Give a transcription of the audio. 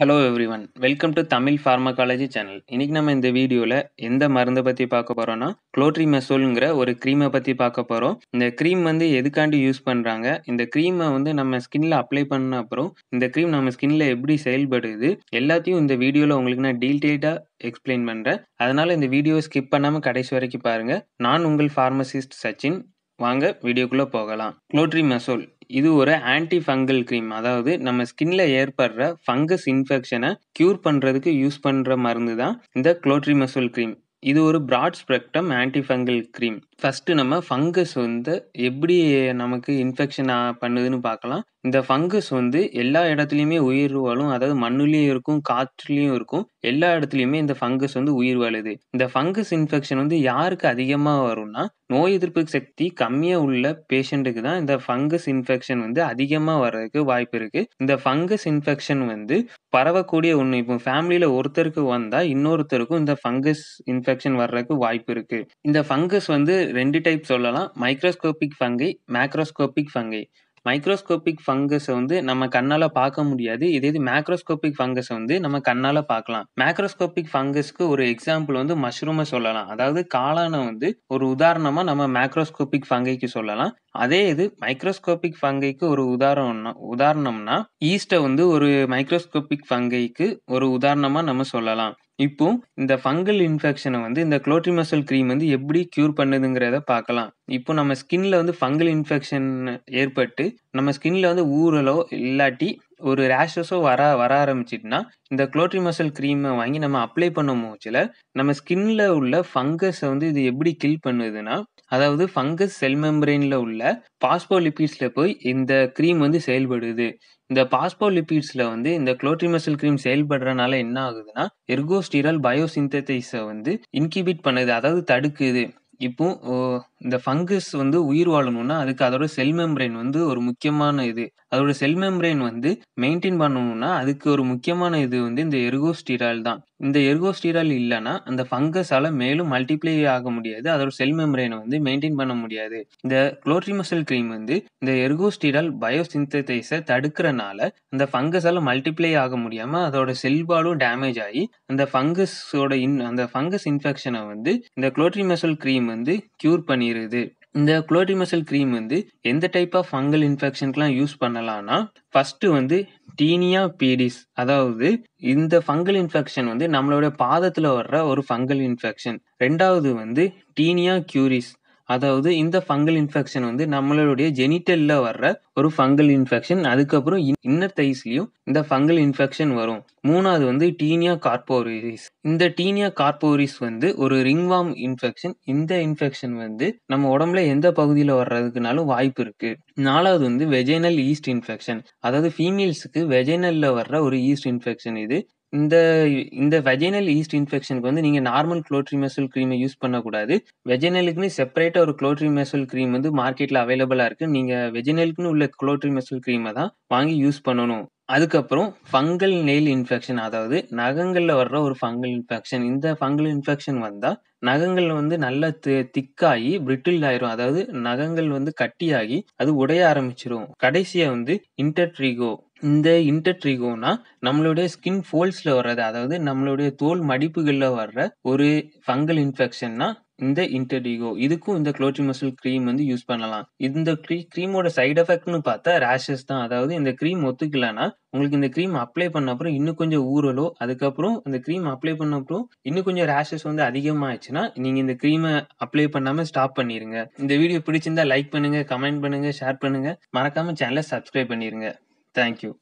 Hello everyone welcome to Tamil pharmacology channel இன்றைக்கி நம்ம இந்த வீடியோவில் எந்த மருந்தை பற்றி பார்க்க போகிறோன்னா குளோட்ரிமெசோலுங்கிற ஒரு க்ரீமை பற்றி பார்க்க போகிறோம் இந்த க்ரீம் வந்து எதுக்காண்டி யூஸ் பண்ணுறாங்க இந்த க்ரீமை வந்து நம்ம ஸ்கின்ல அப்ளை பண்ண அப்புறம் இந்த க்ரீம் நம்ம ஸ்கின்ல எப்படி செயல்படுது எல்லாத்தையும் இந்த வீடியோவில் உங்களுக்கு நான் டீட்டெயில்டாக எக்ஸ்பிளைன் பண்ணுறேன் அதனால் இந்த வீடியோவை ஸ்கிப் பண்ணாமல் கடைசி வரைக்கும் பாருங்கள் நான் உங்கள் ஃபார்மசிஸ்ட் சச்சின் வாங்க வீடியோக்குள்ளே போகலாம் குளோட்ரிமெசோல் இது ஒரு ஆன்டி ஃபங்கல் க்ரீம் அதாவது நம்ம ஸ்கின்ல ஏற்படுற ஃபங்கஸ் இன்ஃபெக்ஷனை க்யூர் பண்றதுக்கு யூஸ் பண்ற மருந்து தான் இந்த குளோட்ரிமசோல் க்ரீம் இது ஒரு broad spectrum antifungal cream first நம்ம ஃபங்கஸ் வந்து எப்படி நமக்கு இன்ஃபெக்ஷன் பண்ணுதுன்னு பார்க்கலாம் இந்த ஃபங்கஸ் வந்து எல்லா இடத்துலையுமே உயிர் வாழும் அதாவது மண்ணுலேயும் இருக்கும் காற்றுலேயும் இருக்கும் எல்லா இடத்துலையுமே இந்த ஃபங்கஸ் வந்து உயிர் வாழுது இந்த ஃபங்கஸ் இன்ஃபெக்ஷன் வந்து யாருக்கு அதிகமாக வரும்னா நோய் எதிர்ப்பு சக்தி கம்மியாக உள்ள பேஷண்ட்டுக்கு தான் இந்த ஃபங்கஸ் இன்ஃபெக்ஷன் வந்து அதிகமாக வர்றதுக்கு வாய்ப்பு இருக்குது இந்த ஃபங்கஸ் இன்ஃபெக்ஷன் வந்து பரவக்கூடிய ஒன்று இப்போ ஃபேமிலியில் ஒருத்தருக்கு வந்தால் இன்னொருத்தருக்கும் இந்த ஃபங்கஸ் இன்ஃபெக்ஷன் இன்ஃபெக்ஷன் வர்றதுக்கு வாய்ப்பு இருக்கு இந்த ஃபங்கஸ் வந்து ரெண்டு டைப் சொல்லலாம் microscopic fungi macroscopic fungi microscopic ஃபங்கஸை வந்து நம்ம கண்ணால் பார்க்க முடியாது இதே இது மேக்ரோஸ்கோபிக் ஃபங்கஸை வந்து நம்ம கண்ணால் பார்க்கலாம் மேக்ரோஸ்கோபிக் ஃபங்கஸ்க்கு ஒரு எக்ஸாம்பிள் வந்து மஷ்ரூமை சொல்லலாம் அதாவது காளானை வந்து ஒரு உதாரணமாக நம்ம மேக்ரோஸ்கோபிக் ஃபங்கைக்கு சொல்லலாம் அதே இது மைக்ரோஸ்கோபிக் ஃபங்கைக்கு ஒரு உதாரணம்னா உதாரணம்னா ஈஸ்ட்டை வந்து ஒரு மைக்ரோஸ்கோபிக் ஃபங்கைக்கு ஒரு உதாரணமாக நம்ம சொல்லலாம் இப்போ இந்த ஃபங்கல் இன்ஃபெக்ஷனை வந்து இந்த குளோட்ரிமசல் க்ரீம் வந்து எப்படி க்யூர் பண்ணுதுங்கிறத பார்க்கலாம் இப்போ நம்ம ஸ்கின்ல வந்து ஃபங்கல் இன்ஃபெக்ஷன் ஏற்பட்டு நம்ம ஸ்கின்ல வந்து ஊறலோ இல்லாட்டி ஒரு ரேஷஸோ வர வர ஆரம்பிச்சிட்டுனா இந்த குளோட்ரிமசல் க்ரீமை வாங்கி நம்ம அப்ளை பண்ணும் மூச்சில் நம்ம ஸ்கின்ல உள்ள ஃபங்கஸை வந்து இது எப்படி கில் பண்ணுதுன்னா அதாவது ஃபங்கஸ் செல் மெம்பரெயினில் உள்ள பாஸ்போலிபிட்ஸில் போய் இந்த க்ரீம் வந்து செயல்படுது இந்த பாஸ்போலிபிட்ஸ்ல வந்து இந்த குளோட்ரிமசல் கிரீம் செயல்படுறதுனால என்ன ஆகுதுன்னா எர்கோஸ்டிரால் பயோசிந்தத்தைஸை வந்து இன்கிபிட் பண்ணுது அதாவது தடுக்குது இப்போ ஓ இந்த ஃபங்கஸ் வந்து உயிர் வாழணும்னா அதுக்கு அதோட செல் மெம்பரைன் வந்து ஒரு முக்கியமான இது அதோட செல் மெம்பரைன் வந்து மெயின்டைன் பண்ணணும்னா அதுக்கு ஒரு முக்கியமான இது வந்து இந்த எர்கோஸ்டீரால் தான் இந்த எர்கோஸ்டீரால் இல்லைன்னா அந்த ஃபங்கஸால் மேலும் மல்டிப்ளை ஆக முடியாது அதோட செல் மெம்பரைனை வந்து மெயின்டைன் பண்ண முடியாது இந்த குளோட்ரிமசல் க்ரீம் வந்து இந்த எர்கோஸ்டீரால் பயோசிந்தைஸை தடுக்கிறனால அந்த ஃபங்கஸால் மல்டிப்ளை ஆக முடியாமல் அதோட செல்பாலும் டேமேஜ் ஆகி அந்த ஃபங்கஸோட இன் அந்த ஃபங்கஸ் இன்ஃபெக்ஷனை வந்து இந்த குளோட்ரிமசல் க்ரீம் வந்து க்யூர் பண்ணிடுது இந்த குளோட்டிமசல் க்ரீம் வந்து எந்த டைப் ஆஃப் ஃபங்கல் இன்ஃபெக்ஷனுக்குலாம் யூஸ் பண்ணலாம்னா ஃபர்ஸ்ட் வந்து டீனியா பீடிஸ் அதாவது இந்த ஃபங்கல் இன்ஃபெக்ஷன் வந்து நம்மளோட பாதத்தில் வர்ற ஒரு ஃபங்கல் இன்ஃபெக்ஷன் ரெண்டாவது வந்து டீனியா கியூரிஸ் அதாவது இந்த ஃபங்கல் இன்ஃபெக்ஷன் வந்து நம்மளுடைய ஜெனிட்டல்ல வர்ற ஒரு ஃபங்கல் இன்ஃபெக்ஷன் அதுக்கப்புறம் இன்னர் தைஸ்லயும் இந்த ஃபங்கல் இன்ஃபெக்ஷன் வரும் மூணாவது வந்து டீனியா கார்போரிஸ் இந்த டீனியா கார்போரிஸ் வந்து ஒரு ரிங்வாம் இன்ஃபெக்ஷன் இந்த இன்ஃபெக்ஷன் வந்து நம்ம உடம்புல எந்த பகுதியில் வர்றதுக்குனாலும் வாய்ப்பு இருக்கு நாலாவது வந்து வெஜைனல் ஈஸ்ட் இன்ஃபெக்ஷன் அதாவது ஃபீமேல்ஸுக்கு வெஜைனல்ல வர்ற ஒரு ஈஸ்ட் இன்ஃபெக்ஷன் இது இந்த இந்த வெஜைனல் ஈஸ்ட் இன்ஃபெக்ஷனுக்கு வந்து நீங்கள் நார்மல் குளோட்ரிமெசல் க்ரீமை யூஸ் பண்ணக்கூடாது வெஜைனலுக்குன்னு செப்பரேட்டாக ஒரு குளோட்ரிமெசல் க்ரீம் வந்து மார்க்கெட்டில் அவைலபிளாக இருக்கு நீங்கள் வெஜைனலுக்குன்னு உள்ள குளோட்ரிமெசல் க்ரீமை தான் வாங்கி யூஸ் பண்ணணும் அதுக்கப்புறம் ஃபங்கல் நெயில் இன்ஃபெக்ஷன் அதாவது நகங்களில் வர்ற ஒரு ஃபங்கல் இன்ஃபெக்ஷன் இந்த ஃபங்கல் இன்ஃபெக்ஷன் வந்தால் நகங்கள் வந்து நல்லா தி திக்காகி பிரிட்டில் ஆயிரும் அதாவது நகங்கள் வந்து கட்டியாகி அது உடைய ஆரம்பிச்சிரும் கடைசியாக வந்து இன்டர்ட்ரிகோ இந்த இன்டர்ட்ரிகோனா நம்மளுடைய ஸ்கின் ஃபோல்ஸ்ல வர்றது அதாவது நம்மளுடைய தோல் மடிப்புகள்ல வர்ற ஒரு ஃபங்கல் இன்ஃபெக்ஷன்னா இந்த இன்டர்டிகோ இதுக்கும் இந்த குளோட்ரிமசல் க்ரீம் வந்து யூஸ் பண்ணலாம் இந்த க்ரீமோட சைட் எஃபெக்ட்னு பார்த்தா ரேஷஸ் தான் அதாவது இந்த க்ரீம் ஒத்துக்கலன்னா உங்களுக்கு இந்த க்ரீம் அப்ளை பண்ண அப்புறம் இன்னும் கொஞ்சம் ஊறலோ அதுக்கப்புறம் இந்த க்ரீம் அப்ளை பண்ண அப்புறம் இன்னும் கொஞ்சம் ரேஷஸ் வந்து அதிகமாகிடுச்சுன்னா நீங்க இந்த க்ரீமை அப்ளை பண்ணாம ஸ்டாப் பண்ணிருங்க இந்த வீடியோ பிடிச்சிருந்தா லைக் பண்ணுங்க கமெண்ட் பண்ணுங்க ஷேர் பண்ணுங்க மறக்காம சேனலை சப்ஸ்கிரைப் பண்ணிருங்க Thank you.